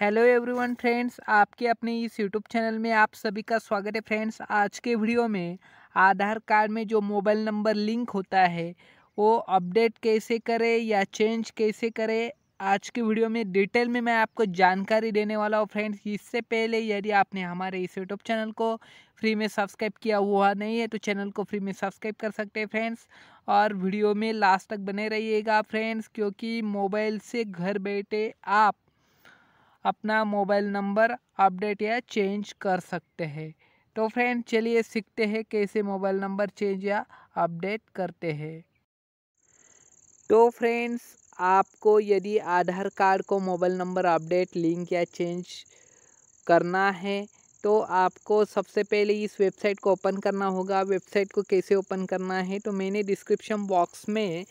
hello everyone friends आपके अपने इस यूट्यूब चैनल में आप सभी का स्वागत है फ्रेंड्स आज के वीडियो में आधार कार्ड में जो मोबाइल नंबर लिंक होता है वो अपडेट कैसे करें या चेंज कैसे करें आज के वीडियो में डिटेल में मैं आपको जानकारी देने वाला हूँ फ्रेंड्स इससे पहले यदि आपने हमारे इस यूट्यूब चैनल को फ्री में सब्सक्राइब किया हुआ नहीं है तो चैनल को फ्री में सब्सक्राइब कर सकते हैं फ्रेंड्स और वीडियो में लास्ट तक बने रहिएगा फ्रेंड्स क्योंकि मोबाइल से घर बैठे आप अपना मोबाइल नंबर अपडेट या चेंज कर सकते हैं तो फ्रेंड चलिए सीखते हैं कैसे मोबाइल नंबर चेंज या अपडेट करते हैं तो फ्रेंड्स आपको यदि आधार कार्ड को मोबाइल नंबर अपडेट लिंक या चेंज करना है तो आपको सबसे पहले इस वेबसाइट को ओपन करना होगा वेबसाइट को कैसे ओपन करना है तो मैंने डिस्क्रिप्शन बॉक्स में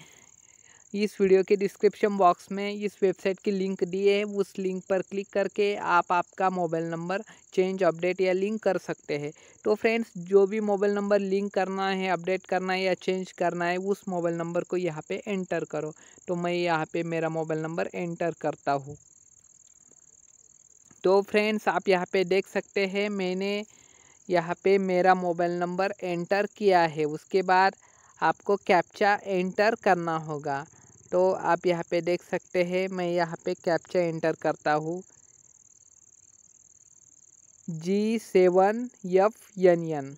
इस वीडियो के डिस्क्रिप्शन बॉक्स में इस वेबसाइट की लिंक दी है उस लिंक पर क्लिक करके आप आपका मोबाइल नंबर चेंज अपडेट या लिंक कर सकते हैं तो फ्रेंड्स जो भी मोबाइल नंबर लिंक करना है अपडेट करना है या चेंज करना है उस मोबाइल नंबर को यहाँ पे एंटर करो तो मैं यहाँ पे मेरा मोबाइल नंबर एंटर करता हूँ तो फ्रेंड्स आप यहाँ पर देख सकते हैं मैंने यहाँ पर मेरा मोबाइल नंबर एंटर किया है उसके बाद आपको कैप्चा एंटर करना होगा तो आप यहाँ पे देख सकते हैं मैं यहाँ पे कैप्चा एंटर करता हूँ जी सेवन यफ यन यन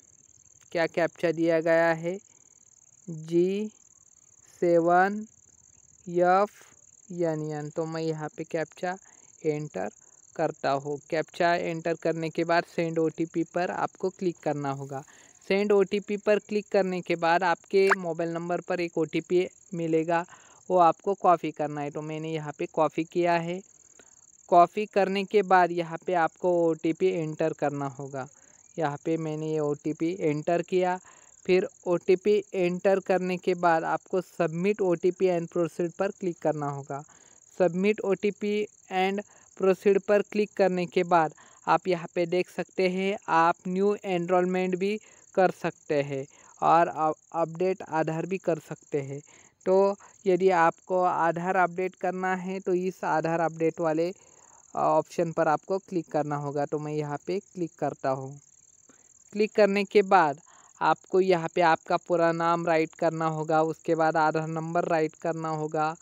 क्या कैप्चा दिया गया है जी सेवन यफ यन यन तो मैं यहाँ पे कैप्चा एंटर करता हूँ कैप्चा एंटर करने के बाद सेंड ओ पर आपको क्लिक करना होगा सेंड ओ पर क्लिक करने के बाद आपके मोबाइल नंबर पर एक ओ मिलेगा वो आपको कॉफ़ी करना है तो मैंने यहाँ पे कॉफ़ी किया है कॉफ़ी करने के बाद यहाँ पे आपको ओ एंटर करना होगा यहाँ पे मैंने ये ओ एंटर किया फिर ओ एंटर करने के बाद आपको submit O T and proceed पर क्लिक करना होगा सबमिट ओ एंड प्रोसीड पर क्लिक करने के बाद आप यहाँ पे देख सकते हैं आप न्यू एनरोलमेंट भी कर सकते हैं और अपडेट आधार भी कर सकते हैं तो यदि आपको आधार अपडेट करना है तो इस आधार अपडेट वाले ऑप्शन पर आपको क्लिक करना होगा तो मैं यहाँ पे क्लिक करता हूँ क्लिक करने के बाद आपको यहाँ पे आपका पूरा नाम राइट करना होगा उसके बाद आधार नंबर राइट करना होगा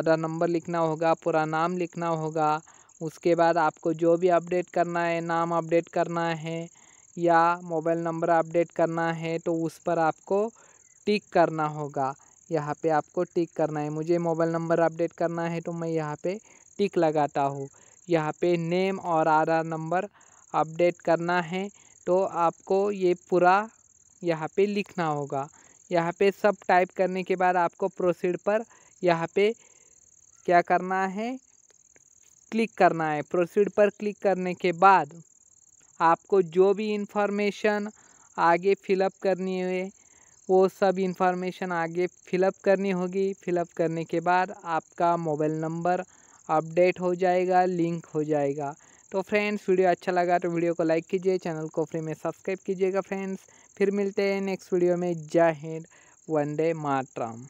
आधार नंबर लिखना होगा पूरा नाम लिखना होगा उसके बाद आपको जो भी अपडेट करना है नाम अपडेट करना है या मोबाइल नंबर अपडेट करना है तो उस पर आपको टिक करना होगा यहाँ पे आपको टिक करना है मुझे मोबाइल नंबर अपडेट करना है तो मैं यहाँ पे टिक लगाता हूँ यहाँ पे नेम और आधार नंबर अपडेट करना है तो आपको ये पूरा यहाँ पे लिखना होगा यहाँ पे सब टाइप करने के बाद आपको प्रोसीड पर यहाँ पे क्या करना है क्लिक करना है प्रोसीड पर क्लिक करने के बाद आपको जो भी इन्फॉर्मेशन आगे फिलअप करनी है वो सब इन्फॉर्मेशन आगे फिलअप करनी होगी फिलअप करने के बाद आपका मोबाइल नंबर अपडेट हो जाएगा लिंक हो जाएगा तो फ्रेंड्स वीडियो अच्छा लगा तो वीडियो को लाइक कीजिए चैनल को फ्री में सब्सक्राइब कीजिएगा फ्रेंड्स फिर मिलते हैं नेक्स्ट वीडियो में जय हिंद वंदे मातरम